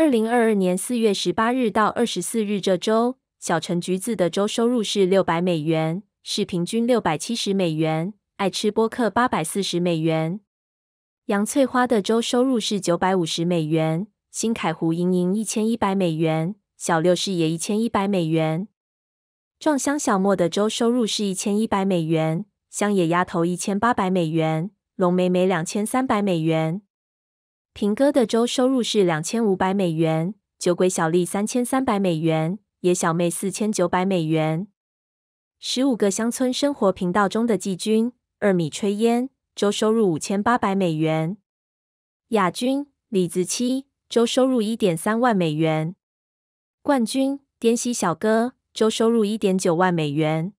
二零二二年四月十八日到二十四日这周，小橙橘子的周收入是六百美元，是平均六百七十美元。爱吃播客八百四十美元，杨翠花的周收入是九百五十美元，新凯湖盈盈一千一百美元，小六是也一千一百美元。壮乡小莫的周收入是一千一百美元，香野丫头一千八百美元，龙梅梅两千三百美元。平哥的周收入是两千五百美元，酒鬼小丽三千三百美元，野小妹四千九百美元。十五个乡村生活频道中的季军二米炊烟周收入五千八百美元，亚军李子七周收入一点三万美元，冠军滇西小哥周收入一点九万美元。